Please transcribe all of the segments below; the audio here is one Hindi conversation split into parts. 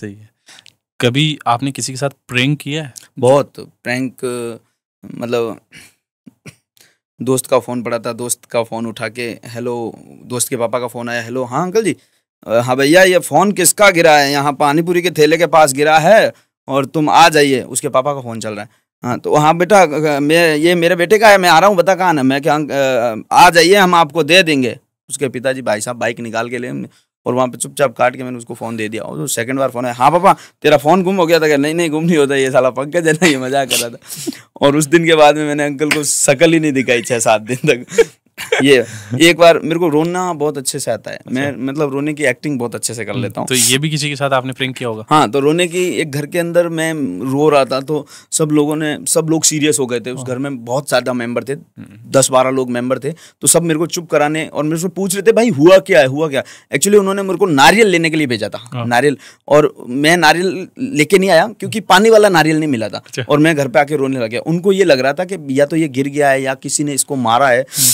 सही है कभी आपने किसी के साथ प्रैंक किया है बहुत प्रैंक मतलब दोस्त का फ़ोन पड़ा था दोस्त का फ़ोन उठा के हेलो दोस्त के पापा का फ़ोन आया हेलो हाँ अंकल जी हाँ भैया ये फ़ोन किसका गिरा है यहाँ पानीपुरी के थैले के पास गिरा है और तुम आ जाइए उसके पापा का फ़ोन चल रहा है हाँ तो हाँ बेटा मैं ये मेरे बेटे का है मैं आ रहा हूँ बता कहाँ ना मैं क्या आ जाइए हम आपको दे देंगे उसके पिताजी भाई साहब बाइक निकाल के ले और वहाँ पे चुपचाप काट के मैंने उसको फ़ोन दे दिया और सेकंड बार फ़ोन है हाँ पापा तेरा फ़ोन गुम हो गया था क्या नहीं नहीं गुम नहीं होता ये साला पंकज है ना ये मजाक कर रहा था और उस दिन के बाद में मैंने अंकल को शकल ही नहीं दिखाई छः सात दिन तक ये एक बार मेरे को रोना बहुत अच्छे से आता है अच्छा। मैं मतलब रोने की एक्टिंग बहुत अच्छे से कर हम्म, लेता हूँ तो ये भी किसी के साथ आपने प्रिंक किया होगा हाँ तो रोने की एक घर के अंदर मैं रो रहा था तो सब लोगों ने सब लोग सीरियस हो गए थे उस हाँ। घर में बहुत ज़्यादा मेंबर थे हम्म। दस बारह लोग मेंबर थे तो सब मेरे को चुप कराने और मेरे से पूछ रहे थे भाई हुआ क्या है हुआ क्या एक्चुअली उन्होंने मेरे को नारियल लेने के लिए भेजा था हाँ। नारियल और मैं नारियल लेके नहीं आया क्योंकि पानी वाला नारियल नहीं मिला था अच्छा। और मैं घर पे आके रोने लग गया उनको ये लग रहा था कि या तो ये गिर गया है या किसी ने इसको मारा है हम्म।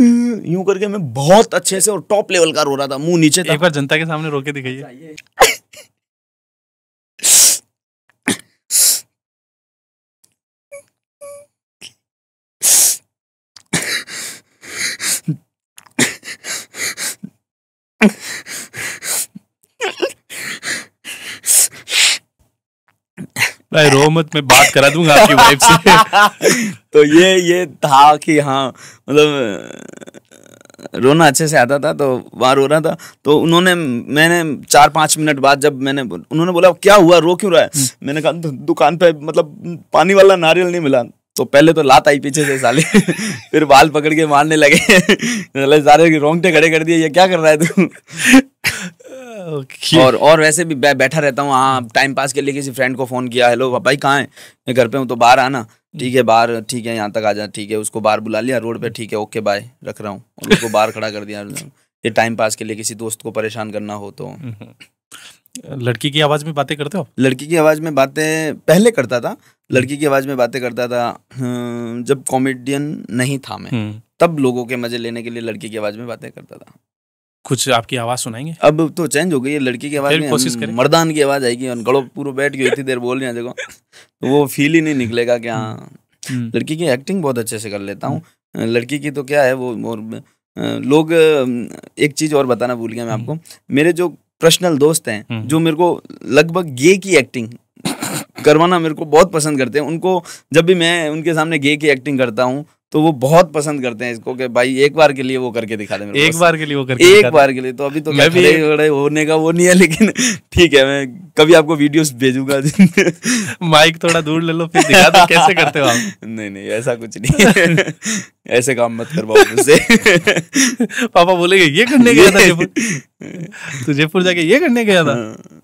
यूं करके मैं बहुत अच्छे से और टॉप लेवल का रो रहा था मुंह नीचे था एक बार जनता के सामने रो के दिखाइए भाई रो मत मैं बात करा दूंगा आपकी वाइफ से तो ये ये था कि हाँ मतलब रोना अच्छे से आता था तो वहाँ रो रहा था तो उन्होंने मैंने चार पाँच मिनट बाद जब मैंने उन्होंने बोला क्या हुआ रो क्यों रहा है हम्म। मैंने कहा दुकान पे मतलब पानी वाला नारियल नहीं मिला तो पहले तो लात आई पीछे से साले फिर बाल पकड़ के मारने लगे सारे रोंगटे खड़े कर दिए ये क्या कर रहा है तू okay. और और वैसे भी बै, बैठा रहता हूँ हाँ टाइम पास के लिए किसी फ्रेंड को फोन किया हेलो भाई कहाँ है मैं घर पे हूँ तो बाहर आना ठीक है बाहर ठीक है यहाँ तक आ जा ठीक है उसको बाहर बुला लिया रोड पे ठीक है ओके बाय रख रहा हूँ उसको बाहर खड़ा कर दिया ये टाइम पास के लिए किसी दोस्त को परेशान करना हो तो हम्म। लड़की की आवाज में बातें करते हो लड़की की आवाज में बातें पहले करता था लड़की की आवाज में बातें करता था हम्म, जब कॉमेडियन नहीं था मैं हम्म। तब लोगों के मजे लेने के लिए लड़की की आवाज में बातें करता था कुछ आपकी आवाज सुनाएंगे अब तो चेंज हो गई है लड़की की आवाज कोशिश करें मर्दान की आवाज आएगी गड़ो पूरा बैठ गई इतनी देर बोल रहे हैं देखो तो वो फील ही नहीं निकलेगा क्या हाँ। हम्म। लड़की की एक्टिंग बहुत अच्छे से कर लेता हूँ हम्म। लड़की की तो क्या है वो और लोग एक चीज और बताना भूल गया मैं हम्म। आपको मेरे जो पर्सनल दोस्त हैं जो मेरे को लगभग गे की एक्टिंग करवाना मेरे को बहुत पसंद करते हैं उनको जब भी मैं उनके सामने गे की एक्टिंग करता हूँ तो वो बहुत पसंद करते हैं इसको कि भाई एक बार के लिए वो करके दिखा दे मेरे एक बार के लिए वो करके एक बार के लिए तो अभी तो मैं भी खड़े होने का वो नहीं है लेकिन ठीक है मैं कभी आपको वीडियोस भेजूंगा माइक थोड़ा दूर ले लो फिर दिखा दो कैसे करते हो आप नहीं नहीं ऐसा कुछ नहीं ऐसे काम मत करवाओ मुझसे पापा बोलेगे ये करने गया था तुझे तो जयपुर जाके ये करने गया था हाँ।